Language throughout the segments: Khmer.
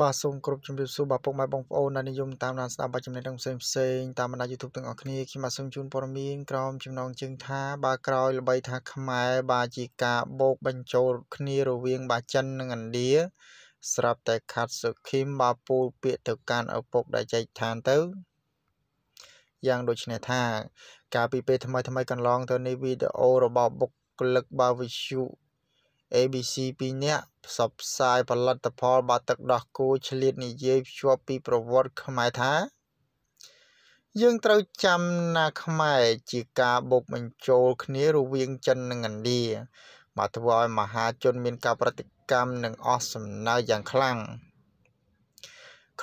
បាទសូមគោរពជម្រាបសួរបាទពុកម៉ែបងប្អូនដែលនិយមតាមដានស្ដាប់បទចំណេះដឹងផ្សេងផ្សេងតាមបណ្ដា YouTube ទាំងអស់គ្នាខ្ញុំបាទសូមជូនព័ត៌មានក្រមចំណងជើងថាបាទក្រោយល្បី ថាខ្មែរបាទជាការបូកបញ្ចូលគ្នារវាងបាទចិននិងឥណ្ឌាស្រាប់តែខាត់សុខីមបាទពូលពាកទៅកាន់ឪពុកដែលចែកឋានទៅយ៉ាងដូចនេះថា កាលពីពេលថ្មីថ្មីកន្លង ទៅនេះវីដេអូរបស់បុគ្គលិកបាវិជ្យុ ABC 2នាក់ផ្សព្វផ្សាយផលិតផល បាទឹកដោះគោឆ្លៀតនិយាយភ្ជាប់ពីប្រវត្តិខ្មែរថា យើងត្រូវចាំណាខ្មែរជាការបូកបញ្ចូលគ្នារវាងចិននិងឥណ្ឌាបាទធ្វើឲ្យមហាជនមានការប្រតិកម្មនិងអស់សំណើយ៉ាងខ្លាំង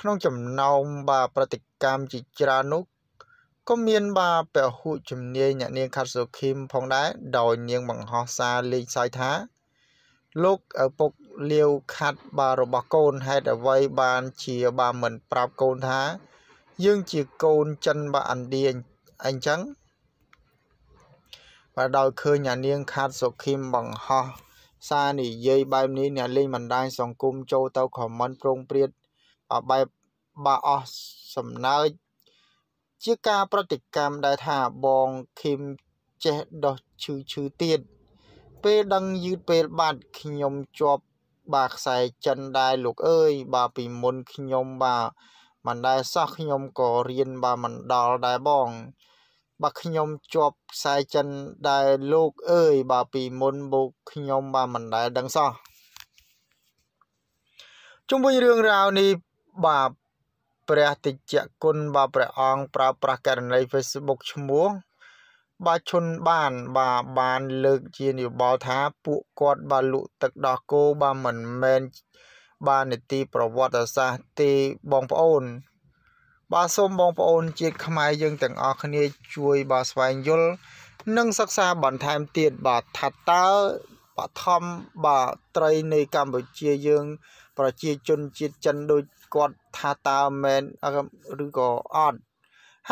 ក្នុងចំណោមបាទប្រតិកម្មជាច្រើននោះក៏មានបាទពហុជំនាញអ្នកនាងខាត់សូឃីមផងដែរដោយនាងបង្ហោះសារលេងសើចថាលោកឪពុកលាវខាត់បារបស់កូនហេតុអ្វីបានជាបាមិនប្រាប់កូនថា យើងជាកូនចិនបាឥណ្ឌាអញ្ចឹងបាទដោយឃើញអានាងខាត់សុខីមបង្ហោះសារនិយាយបែបនេះអ្នកលេងបណ្ដាញសង្គមចូលទៅខមមិនប្រងព្រាតបែបបាអស់សំណើចជាការប្រតិកម្មដែលថាបងឃីមចេះដោះឈឺឈឺទៀតពេលដឹងយឺតពេលបាត់ខ្ញុំជាប់ បាទខ្សែចិនដែរលោកអើយបាទពីមុនខ្ញុំបាទមិនដែរសោះខ្ញុំក៏រៀនបាទមិនដល់ដែរបង បាទខ្ញុំជាប់ខ្សែចិនដែរលោកអើយបាទពីមុនមកខ្ញុំបាទមិនដែរដឹងសោះជុំវិញរឿងរ៉ាវនេះបាទព្រះតិចគុណបាទព្រះអង្គប្រើប្រាស់ករណី Facebook ឈ្មោះបាទឈុនបានបាទបានលើកជាយោបល់ថាពួកគាត់បាទលក់ទឹកដោះគោបាទមិនមែនបាទនីតិប្រវត្តិសាស្ត្រទេបងប្អូនបាទសូមបងប្អូនជាតិខ្មែរយើងទាំងអស់គ្នា ជួយបាទស្វែងយល់និងសិក្សាបន្ថែមទៀតបាទថាតើបឋមបាទត្រីនៃកម្ពុជាយើង ប្រជាជនជាតិចិនដូចគាត់ថាតើមែនឬក៏អត់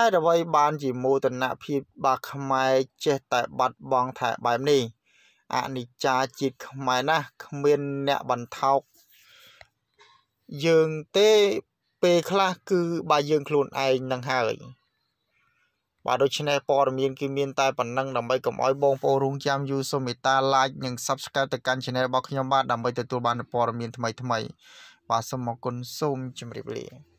ហេតុអ្វីបានជាមោទនភាពបាទខ្មែរចេះតែបាត់បង់ថែបែបនេះអនិច្ចាជាតិខ្មែរណាស់គ្មានអ្នកបន្ថោកយើងទេពេលខ្លះគឺបើយើងខ្លួនឯងនឹងហើយបាទដូច្នេះព័ត៌មានគឺមានតែប៉ុណ្ណឹងដើម្បីកុំឲ្យបងប្អូនរងចាំយូសូមេតា like និង subscribe ទៅកាន់ channel របស់ខ្ញុំបាទដើម្បីទទួលបានព័ត៌មានថ្មីៗបាទសូមអរគុណសូមជម្រាបលា